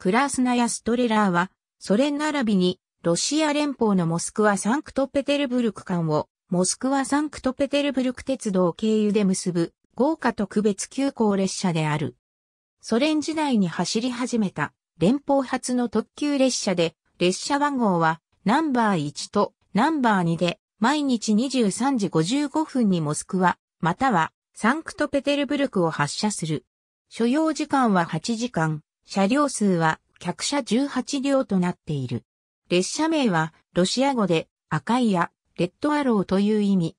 クラースナやストレラーは、ソ連並びに、ロシア連邦のモスクワ・サンクトペテルブルク間を、モスクワ・サンクトペテルブルク鉄道経由で結ぶ、豪華特別急行列車である。ソ連時代に走り始めた、連邦初の特急列車で、列車番号は、ナンバー1とナンバー2で、毎日23時55分にモスクワ、または、サンクトペテルブルクを発車する。所要時間は8時間。車両数は客車18両となっている。列車名はロシア語で赤いやレッドアローという意味。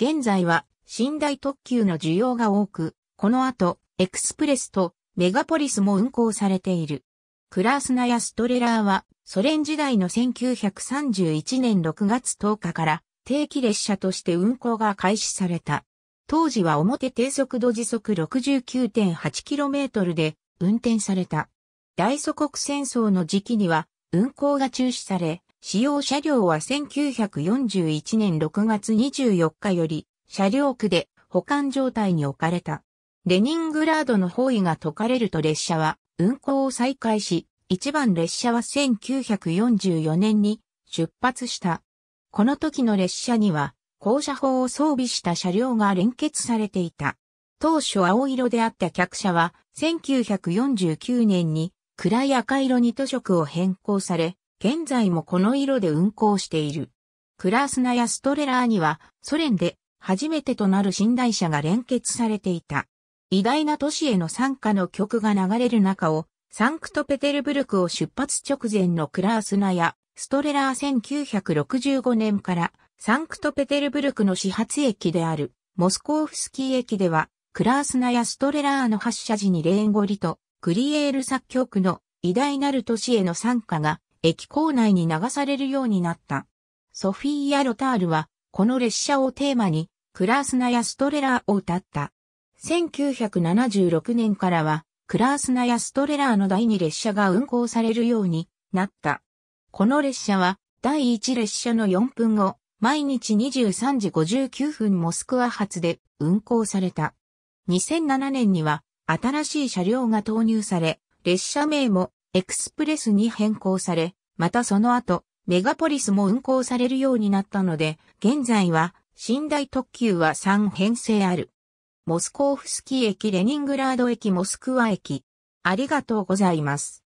現在は寝台特急の需要が多く、この後エクスプレスとメガポリスも運行されている。クラースナやストレラーはソ連時代の1931年6月10日から定期列車として運行が開始された。当時は表低速度時速 69.8km で運転された。大祖国戦争の時期には運行が中止され、使用車両は1941年6月24日より車両区で保管状態に置かれた。レニングラードの包囲が解かれると列車は運行を再開し、一番列車は1944年に出発した。この時の列車には、降車砲を装備した車両が連結されていた。当初青色であった客車は1949年に暗い赤色に塗色を変更され、現在もこの色で運行している。クラスナやストレラーには、ソ連で初めてとなる寝台車が連結されていた。偉大な都市への参加の曲が流れる中を、サンクトペテルブルクを出発直前のクラースナやストレラー1965年からサンクトペテルブルクの始発駅であるモスコーフスキー駅ではクラースナやストレラーの発車時にレーンゴリとクリエール作曲の偉大なる都市への参加が駅構内に流されるようになった。ソフィーア・ロタールは、この列車をテーマに、クラースナやストレラーを歌った。1976年からは、クラースナやストレラーの第2列車が運行されるようになった。この列車は、第1列車の4分後、毎日23時59分モスクワ発で運行された。2007年には、新しい車両が投入され、列車名もエクスプレスに変更され、またその後、メガポリスも運行されるようになったので、現在は、寝台特急は3編成ある。モスコーフスキー駅、レニングラード駅、モスクワ駅。ありがとうございます。